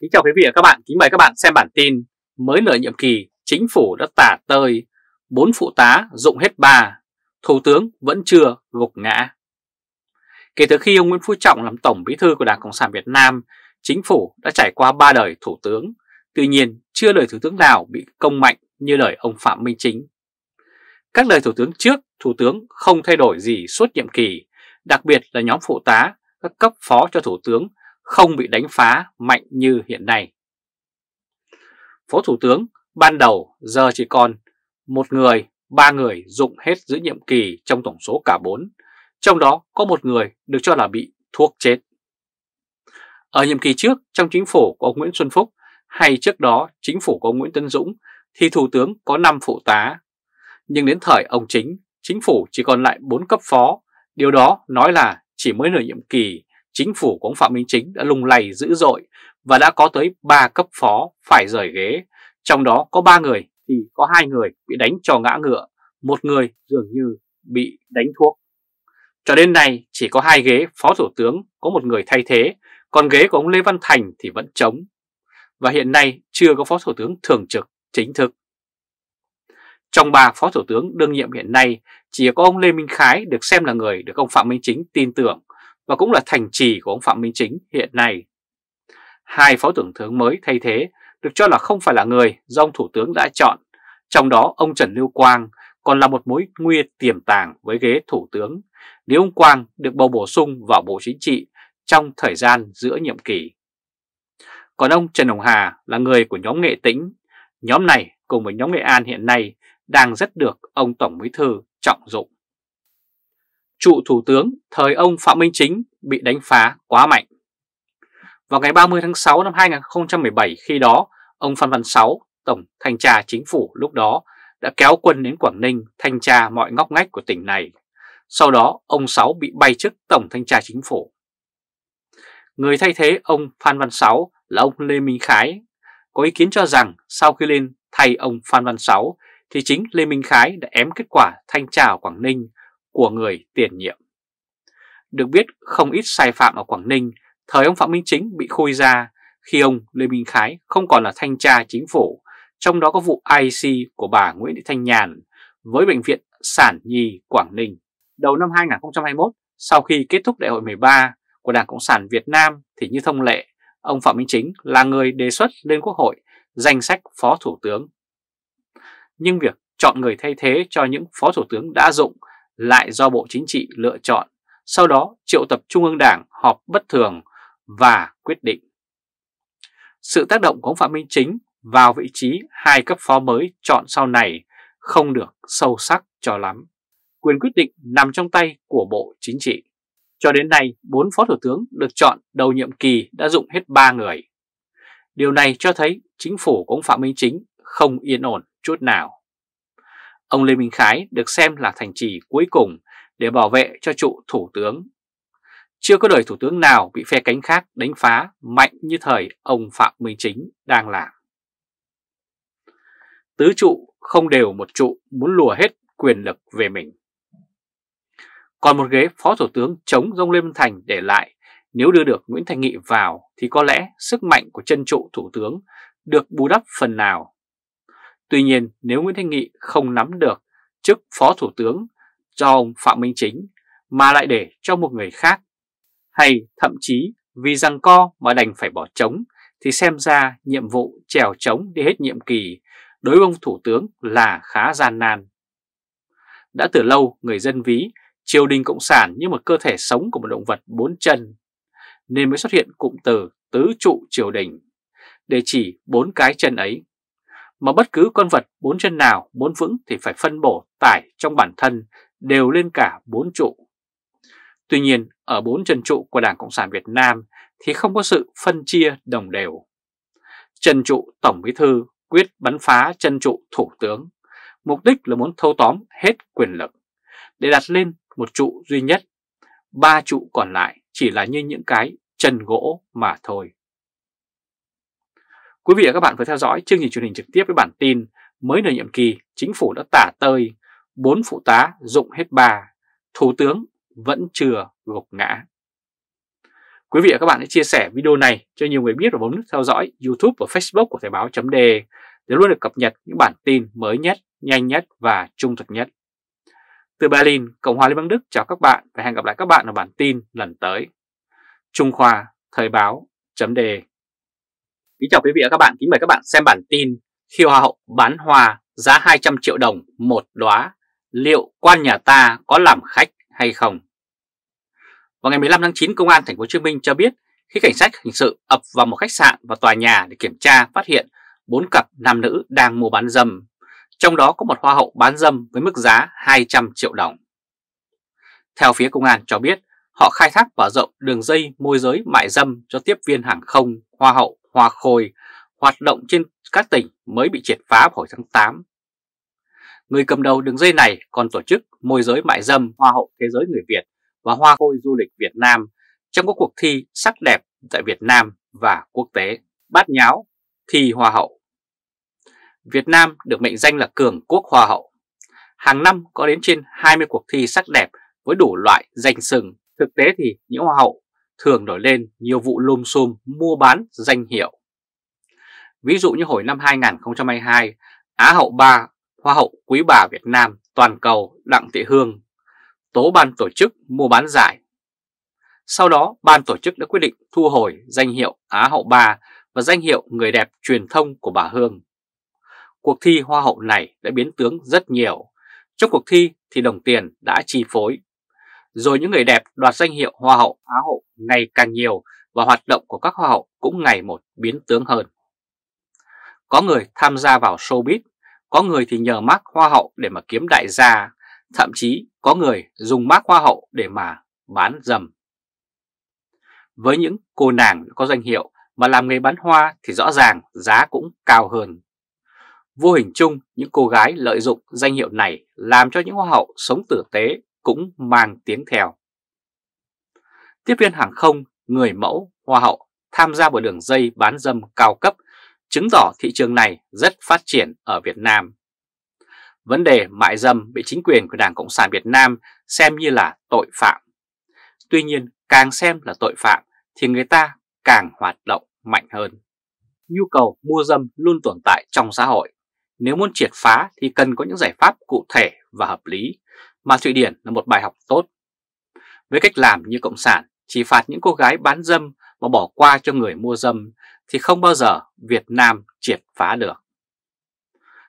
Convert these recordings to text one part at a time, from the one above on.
Kính chào quý vị và các bạn, kính mời các bạn xem bản tin Mới nửa nhiệm kỳ, chính phủ đã tả tơi, bốn phụ tá dụng hết 3, Thủ tướng vẫn chưa gục ngã Kể từ khi ông Nguyễn Phú Trọng làm Tổng Bí thư của Đảng Cộng sản Việt Nam, chính phủ đã trải qua ba đời Thủ tướng, tuy nhiên chưa đời Thủ tướng nào bị công mạnh như đời ông Phạm Minh Chính. Các đời Thủ tướng trước, Thủ tướng không thay đổi gì suốt nhiệm kỳ, đặc biệt là nhóm phụ tá, các cấp phó cho Thủ tướng không bị đánh phá mạnh như hiện nay. Phó Thủ tướng ban đầu giờ chỉ còn một người, ba người dụng hết giữ nhiệm kỳ trong tổng số cả bốn, trong đó có một người được cho là bị thuốc chết. Ở nhiệm kỳ trước trong chính phủ của ông Nguyễn Xuân Phúc hay trước đó chính phủ của ông Nguyễn Tân Dũng thì Thủ tướng có 5 phụ tá. Nhưng đến thời ông chính, chính phủ chỉ còn lại 4 cấp phó, điều đó nói là chỉ mới nửa nhiệm kỳ chính phủ của ông Phạm Minh Chính đã lung lay dữ dội và đã có tới 3 cấp phó phải rời ghế. Trong đó có 3 người thì có hai người bị đánh cho ngã ngựa, một người dường như bị đánh thuốc. Cho đến nay chỉ có hai ghế phó thủ tướng có một người thay thế, còn ghế của ông Lê Văn Thành thì vẫn trống. Và hiện nay chưa có phó thủ tướng thường trực chính thức. Trong ba phó thủ tướng đương nhiệm hiện nay, chỉ có ông Lê Minh Khái được xem là người được ông Phạm Minh Chính tin tưởng và cũng là thành trì của ông Phạm Minh Chính hiện nay. Hai phó tưởng tướng mới thay thế được cho là không phải là người do ông Thủ tướng đã chọn, trong đó ông Trần Lưu Quang còn là một mối nguy tiềm tàng với ghế Thủ tướng nếu ông Quang được bầu bổ sung vào Bộ Chính trị trong thời gian giữa nhiệm kỳ. Còn ông Trần Hồng Hà là người của nhóm nghệ tĩnh, nhóm này cùng với nhóm Nghệ An hiện nay đang rất được ông Tổng Bí Thư trọng dụng trụ thủ tướng thời ông Phạm Minh Chính bị đánh phá quá mạnh. Vào ngày 30 tháng 6 năm 2017 khi đó, ông Phan Văn Sáu, Tổng Thanh tra Chính phủ lúc đó, đã kéo quân đến Quảng Ninh thanh tra mọi ngóc ngách của tỉnh này. Sau đó, ông Sáu bị bay chức Tổng Thanh tra Chính phủ. Người thay thế ông Phan Văn Sáu là ông Lê Minh Khái. Có ý kiến cho rằng sau khi lên thay ông Phan Văn Sáu thì chính Lê Minh Khái đã ém kết quả thanh tra ở Quảng Ninh của người tiền nhiệm. Được biết không ít sai phạm ở Quảng Ninh, thời ông Phạm Minh Chính bị khôi ra khi ông Lê Minh Khái không còn là thanh tra chính phủ, trong đó có vụ IC của bà Nguyễn Thị Thanh Nhàn với Bệnh viện Sản Nhi Quảng Ninh. Đầu năm 2021, sau khi kết thúc đại hội 13 của Đảng Cộng sản Việt Nam thì như thông lệ, ông Phạm Minh Chính là người đề xuất lên Quốc hội danh sách Phó Thủ tướng. Nhưng việc chọn người thay thế cho những Phó Thủ tướng đã dụng lại do Bộ Chính trị lựa chọn, sau đó triệu tập Trung ương Đảng họp bất thường và quyết định. Sự tác động của ông Phạm Minh Chính vào vị trí hai cấp phó mới chọn sau này không được sâu sắc cho lắm. Quyền quyết định nằm trong tay của Bộ Chính trị. Cho đến nay, bốn phó thủ tướng được chọn đầu nhiệm kỳ đã dụng hết ba người. Điều này cho thấy chính phủ của ông Phạm Minh Chính không yên ổn chút nào. Ông Lê Minh Khái được xem là thành trì cuối cùng để bảo vệ cho trụ thủ tướng. Chưa có đời thủ tướng nào bị phe cánh khác đánh phá mạnh như thời ông Phạm Minh Chính đang làm. Tứ trụ không đều một trụ muốn lùa hết quyền lực về mình. Còn một ghế phó thủ tướng chống dông Lê Minh Thành để lại, nếu đưa được Nguyễn Thành Nghị vào thì có lẽ sức mạnh của chân trụ thủ tướng được bù đắp phần nào Tuy nhiên, nếu Nguyễn Thanh Nghị không nắm được chức Phó Thủ tướng cho ông Phạm Minh Chính mà lại để cho một người khác, hay thậm chí vì rằng co mà đành phải bỏ trống, thì xem ra nhiệm vụ trèo trống đi hết nhiệm kỳ đối với ông Thủ tướng là khá gian nan. Đã từ lâu người dân ví triều đình Cộng sản như một cơ thể sống của một động vật bốn chân, nên mới xuất hiện cụm từ tứ trụ triều đình, để chỉ bốn cái chân ấy mà bất cứ con vật bốn chân nào muốn vững thì phải phân bổ tải trong bản thân đều lên cả bốn trụ. Tuy nhiên, ở bốn chân trụ của Đảng Cộng sản Việt Nam thì không có sự phân chia đồng đều. Chân trụ Tổng Bí Thư quyết bắn phá chân trụ Thủ tướng, mục đích là muốn thâu tóm hết quyền lực, để đặt lên một trụ duy nhất. Ba trụ còn lại chỉ là như những cái chân gỗ mà thôi. Quý vị và các bạn vừa theo dõi chương trình truyền hình trực tiếp với bản tin mới nửa nhiệm kỳ chính phủ đã tả tơi, bốn phụ tá dụng hết bà, thủ tướng vẫn chưa gục ngã. Quý vị và các bạn hãy chia sẻ video này cho nhiều người biết và bấm nút theo dõi YouTube và Facebook của Thời báo chấm để luôn được cập nhật những bản tin mới nhất, nhanh nhất và trung thực nhất. Từ Berlin, Cộng hòa Liên bang Đức chào các bạn và hẹn gặp lại các bạn ở bản tin lần tới. Trung Khoa Thời báo chấm đề Kính chào quý vị và các bạn, kính mời các bạn xem bản tin Khi Hoa hậu bán hoa giá 200 triệu đồng một đóa liệu quan nhà ta có làm khách hay không? Vào ngày 15 tháng 9, Công an Thành phố Hồ Chí Minh cho biết khi cảnh sát hình sự ập vào một khách sạn và tòa nhà để kiểm tra phát hiện bốn cặp nam nữ đang mua bán dâm, trong đó có một hoa hậu bán dâm với mức giá 200 triệu đồng. Theo phía công an cho biết, họ khai thác và rộng đường dây môi giới mại dâm cho tiếp viên hàng không, hoa hậu Hoa Khôi hoạt động trên các tỉnh mới bị triệt phá hồi tháng 8. Người cầm đầu đường dây này còn tổ chức môi giới mại dâm Hoa hậu Thế giới người Việt và Hoa Khôi du lịch Việt Nam trong các cuộc thi sắc đẹp tại Việt Nam và quốc tế. Bát nháo thi Hoa hậu Việt Nam được mệnh danh là cường quốc Hoa hậu. Hàng năm có đến trên 20 cuộc thi sắc đẹp với đủ loại danh sừng. Thực tế thì những Hoa hậu thường nổi lên nhiều vụ lùm xùm mua bán danh hiệu. Ví dụ như hồi năm 2022, Á hậu ba Hoa hậu quý bà Việt Nam toàn cầu Đặng Thị Hương tố ban tổ chức mua bán giải. Sau đó, ban tổ chức đã quyết định thu hồi danh hiệu Á hậu ba và danh hiệu người đẹp truyền thông của bà Hương. Cuộc thi Hoa hậu này đã biến tướng rất nhiều. Trong cuộc thi thì đồng tiền đã chi phối rồi những người đẹp đoạt danh hiệu Hoa hậu Á hậu ngày càng nhiều và hoạt động của các Hoa hậu cũng ngày một biến tướng hơn. Có người tham gia vào showbiz, có người thì nhờ mác Hoa hậu để mà kiếm đại gia, thậm chí có người dùng mác Hoa hậu để mà bán dầm. Với những cô nàng có danh hiệu mà làm nghề bán hoa thì rõ ràng giá cũng cao hơn. Vô hình chung, những cô gái lợi dụng danh hiệu này làm cho những hoa hậu sống tử tế cũng mang tiếng theo. Tiếp viên hàng không, người mẫu, hoa hậu tham gia vào đường dây bán dâm cao cấp, chứng tỏ thị trường này rất phát triển ở Việt Nam. Vấn đề mại dâm bị chính quyền của Đảng Cộng sản Việt Nam xem như là tội phạm. Tuy nhiên, càng xem là tội phạm thì người ta càng hoạt động mạnh hơn. Nhu cầu mua dâm luôn tồn tại trong xã hội. Nếu muốn triệt phá thì cần có những giải pháp cụ thể và hợp lý, mà Thụy Điển là một bài học tốt. Với cách làm như Cộng sản chỉ phạt những cô gái bán dâm mà bỏ qua cho người mua dâm thì không bao giờ Việt Nam triệt phá được.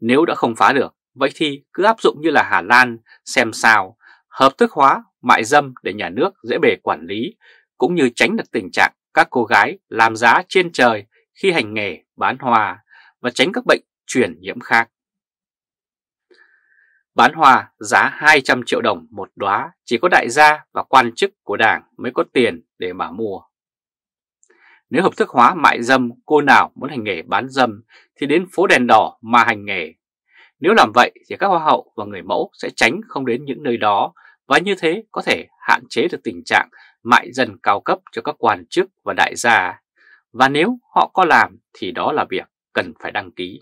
Nếu đã không phá được, vậy thì cứ áp dụng như là Hà Lan xem sao, hợp thức hóa mại dâm để nhà nước dễ bề quản lý, cũng như tránh được tình trạng các cô gái làm giá trên trời khi hành nghề bán hoa và tránh các bệnh truyền nhiễm khác. Bán hoa giá 200 triệu đồng một đóa chỉ có đại gia và quan chức của đảng mới có tiền để mà mua. Nếu hợp thức hóa mại dâm, cô nào muốn hành nghề bán dâm thì đến phố đèn đỏ mà hành nghề. Nếu làm vậy thì các hoa hậu và người mẫu sẽ tránh không đến những nơi đó và như thế có thể hạn chế được tình trạng mại dần cao cấp cho các quan chức và đại gia. Và nếu họ có làm thì đó là việc cần phải đăng ký.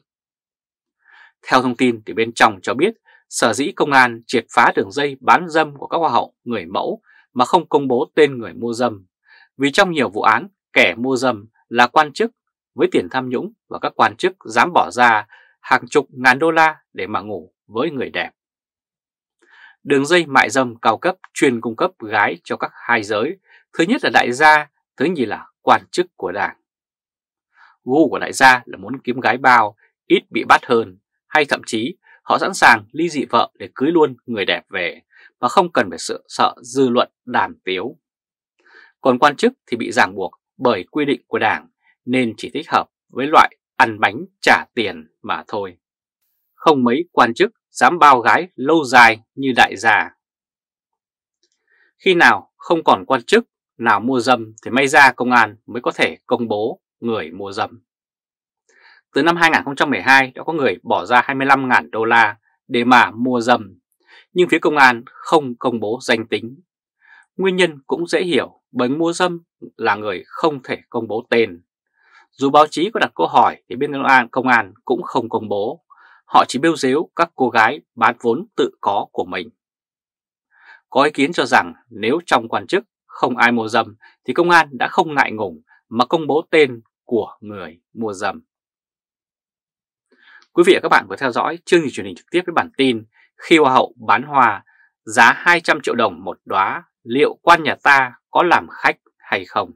Theo thông tin thì bên trong cho biết Sở dĩ công an triệt phá đường dây bán dâm của các hoa hậu người mẫu mà không công bố tên người mua dâm. Vì trong nhiều vụ án, kẻ mua dâm là quan chức với tiền tham nhũng và các quan chức dám bỏ ra hàng chục ngàn đô la để mà ngủ với người đẹp. Đường dây mại dâm cao cấp chuyên cung cấp gái cho các hai giới, thứ nhất là đại gia, thứ nhì là quan chức của đảng. Gu của đại gia là muốn kiếm gái bao, ít bị bắt hơn, hay thậm chí Họ sẵn sàng ly dị vợ để cưới luôn người đẹp về mà không cần phải sợ, sợ dư luận đàm tiếu. Còn quan chức thì bị ràng buộc bởi quy định của đảng nên chỉ thích hợp với loại ăn bánh trả tiền mà thôi. Không mấy quan chức dám bao gái lâu dài như đại gia. Khi nào không còn quan chức nào mua dâm thì may ra công an mới có thể công bố người mua dâm. Từ năm 2012 đã có người bỏ ra 25.000 đô la để mà mua dâm, nhưng phía công an không công bố danh tính. Nguyên nhân cũng dễ hiểu bởi mua dâm là người không thể công bố tên. Dù báo chí có đặt câu hỏi thì bên công an, công an cũng không công bố. Họ chỉ bêu dếu các cô gái bán vốn tự có của mình. Có ý kiến cho rằng nếu trong quan chức không ai mua dâm thì công an đã không ngại ngùng mà công bố tên của người mua dâm. Quý vị và các bạn vừa theo dõi chương trình truyền hình trực tiếp với bản tin Khi Hoa hậu bán hoa giá 200 triệu đồng một đóa liệu quan nhà ta có làm khách hay không?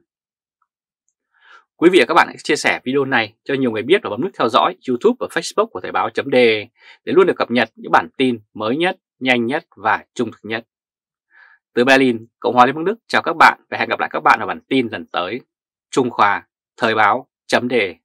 Quý vị và các bạn hãy chia sẻ video này cho nhiều người biết và bấm nút theo dõi YouTube và Facebook của Thời báo .de để luôn được cập nhật những bản tin mới nhất, nhanh nhất và trung thực nhất. Từ Berlin, Cộng hòa Liên bang Đức chào các bạn và hẹn gặp lại các bạn ở bản tin lần tới. Trung Khoa, Thời báo .de